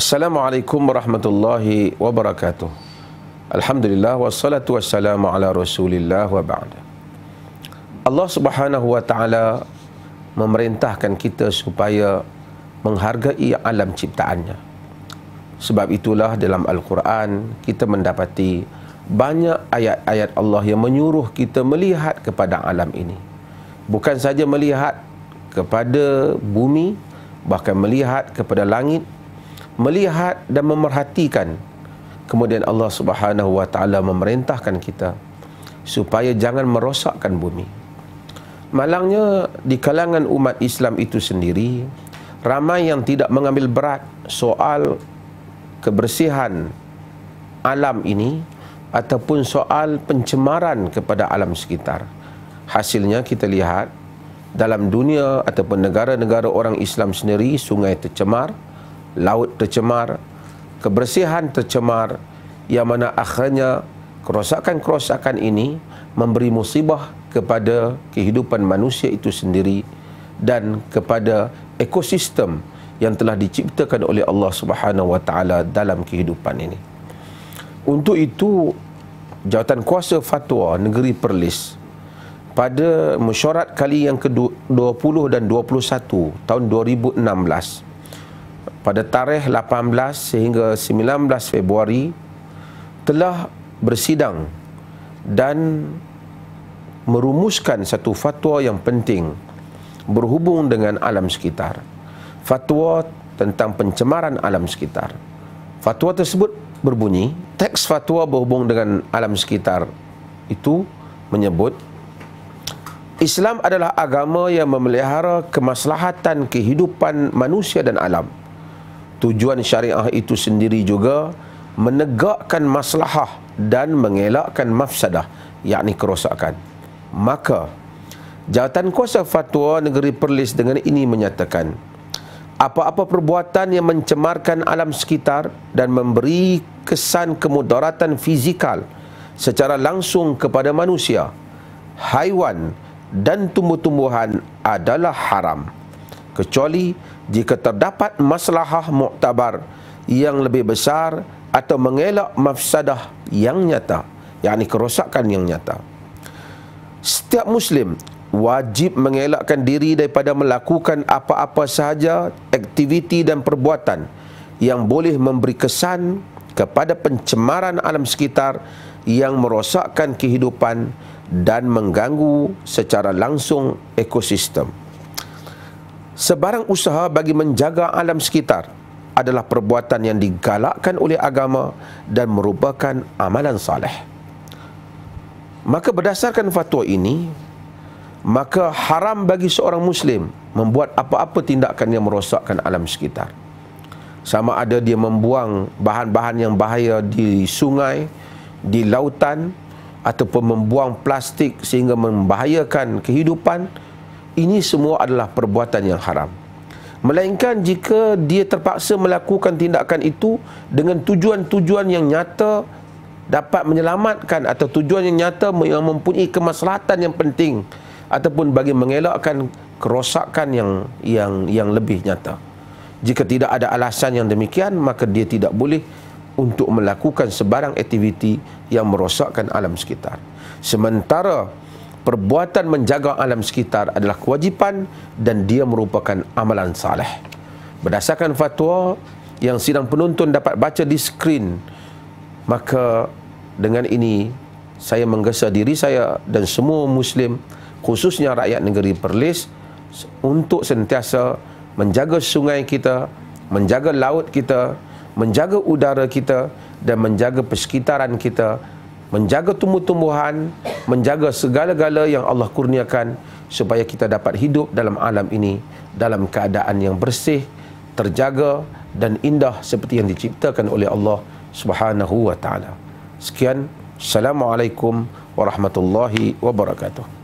Assalamualaikum warahmatullahi wabarakatuh. Alhamdulillah wassalatu wassalamu ala Rasulillah wa ba'd. Allah Subhanahu wa taala memerintahkan kita supaya menghargai alam ciptaannya. Sebab itulah dalam Al-Quran kita mendapati banyak ayat-ayat Allah yang menyuruh kita melihat kepada alam ini. Bukan saja melihat kepada bumi, bahkan melihat kepada langit, melihat dan memerhatikan kemudian Allah Subhanahu wa taala memerintahkan kita supaya jangan merosakkan bumi malangnya di kalangan umat Islam itu sendiri ramai yang tidak mengambil berat soal kebersihan alam ini ataupun soal pencemaran kepada alam sekitar hasilnya kita lihat dalam dunia ataupun negara-negara orang Islam sendiri sungai tercemar laut tercemar, kebersihan tercemar yang mana akhirnya kerosakan-kerosakan ini memberi musibah kepada kehidupan manusia itu sendiri dan kepada ekosistem yang telah diciptakan oleh Allah Subhanahu wa dalam kehidupan ini. Untuk itu jawatan kuasa fatwa negeri Perlis pada mesyuarat kali yang ke-20 dan 21 tahun 2016 pada tarikh 18 sehingga 19 Februari telah bersidang dan merumuskan satu fatwa yang penting berhubung dengan alam sekitar. Fatwa tentang pencemaran alam sekitar. Fatwa tersebut berbunyi, teks fatwa berhubung dengan alam sekitar itu menyebut Islam adalah agama yang memelihara kemaslahatan kehidupan manusia dan alam tujuan syariah itu sendiri juga menegakkan maslahah dan mengelakkan mafsadah yakni kerosakan maka jawatan kuasa fatwa negeri perlis dengan ini menyatakan apa-apa perbuatan yang mencemarkan alam sekitar dan memberi kesan kemudaratan fizikal secara langsung kepada manusia haiwan dan tumbuh-tumbuhan adalah haram kecuali jika terdapat maslahah muktabar yang lebih besar atau mengelak mafsadah yang nyata yakni kerosakan yang nyata setiap muslim wajib mengelakkan diri daripada melakukan apa-apa sahaja aktiviti dan perbuatan yang boleh memberi kesan kepada pencemaran alam sekitar yang merosakkan kehidupan dan mengganggu secara langsung ekosistem Sebarang usaha bagi menjaga alam sekitar adalah perbuatan yang digalakkan oleh agama dan merupakan amalan saleh. Maka berdasarkan fatwa ini, maka haram bagi seorang muslim membuat apa-apa tindakan yang merosakkan alam sekitar. Sama ada dia membuang bahan-bahan yang bahaya di sungai, di lautan ataupun membuang plastik sehingga membahayakan kehidupan, ini semua adalah perbuatan yang haram melainkan jika dia terpaksa melakukan tindakan itu dengan tujuan-tujuan yang nyata dapat menyelamatkan atau tujuan yang nyata yang mempunyai kemaslahatan yang penting ataupun bagi mengelakkan kerosakan yang yang yang lebih nyata jika tidak ada alasan yang demikian maka dia tidak boleh untuk melakukan sebarang aktiviti yang merosakkan alam sekitar sementara perbuatan menjaga alam sekitar adalah kewajipan dan dia merupakan amalan saleh. Berdasarkan fatwa yang sidang penonton dapat baca di skrin, maka dengan ini saya menggesa diri saya dan semua muslim khususnya rakyat negeri Perlis untuk sentiasa menjaga sungai kita, menjaga laut kita, menjaga udara kita dan menjaga persekitaran kita, menjaga tumbuh-tumbuhan menjaga segala-gala yang Allah kurniakan supaya kita dapat hidup dalam alam ini dalam keadaan yang bersih, terjaga dan indah seperti yang diciptakan oleh Allah Subhanahu wa taala. Sekian, assalamualaikum warahmatullahi wabarakatuh.